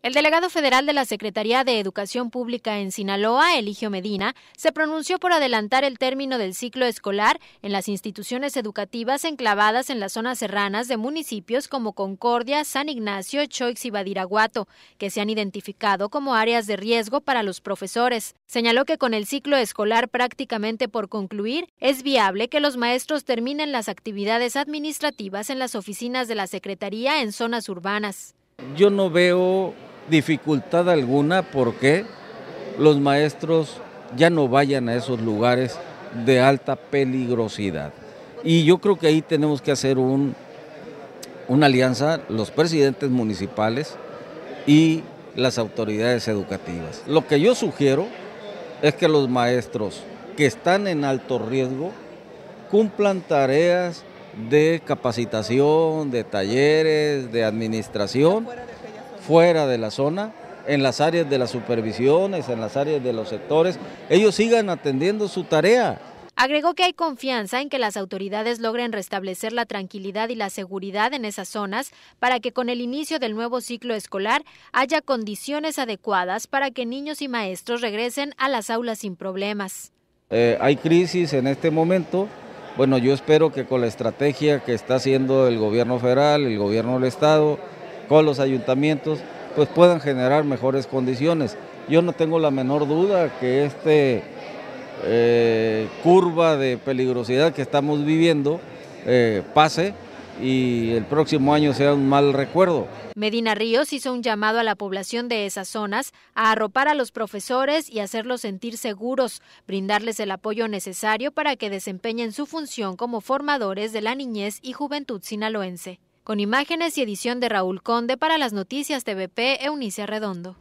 El delegado federal de la Secretaría de Educación Pública en Sinaloa, Eligio Medina, se pronunció por adelantar el término del ciclo escolar en las instituciones educativas enclavadas en las zonas serranas de municipios como Concordia, San Ignacio, Choix y Badiraguato, que se han identificado como áreas de riesgo para los profesores. Señaló que con el ciclo escolar prácticamente por concluir, es viable que los maestros terminen las actividades administrativas en las oficinas de la Secretaría en zonas urbanas. Yo no veo dificultad alguna porque los maestros ya no vayan a esos lugares de alta peligrosidad. Y yo creo que ahí tenemos que hacer un, una alianza, los presidentes municipales y las autoridades educativas. Lo que yo sugiero es que los maestros que están en alto riesgo cumplan tareas de capacitación, de talleres, de administración fuera de la zona, en las áreas de las supervisiones, en las áreas de los sectores, ellos sigan atendiendo su tarea. Agregó que hay confianza en que las autoridades logren restablecer la tranquilidad y la seguridad en esas zonas para que con el inicio del nuevo ciclo escolar haya condiciones adecuadas para que niños y maestros regresen a las aulas sin problemas. Eh, hay crisis en este momento. Bueno, yo espero que con la estrategia que está haciendo el gobierno federal, el gobierno del Estado, con los ayuntamientos, pues puedan generar mejores condiciones. Yo no tengo la menor duda que esta eh, curva de peligrosidad que estamos viviendo eh, pase y el próximo año sea un mal recuerdo. Medina Ríos hizo un llamado a la población de esas zonas a arropar a los profesores y hacerlos sentir seguros, brindarles el apoyo necesario para que desempeñen su función como formadores de la niñez y juventud sinaloense. Con imágenes y edición de Raúl Conde para las noticias TVP, Eunice Redondo.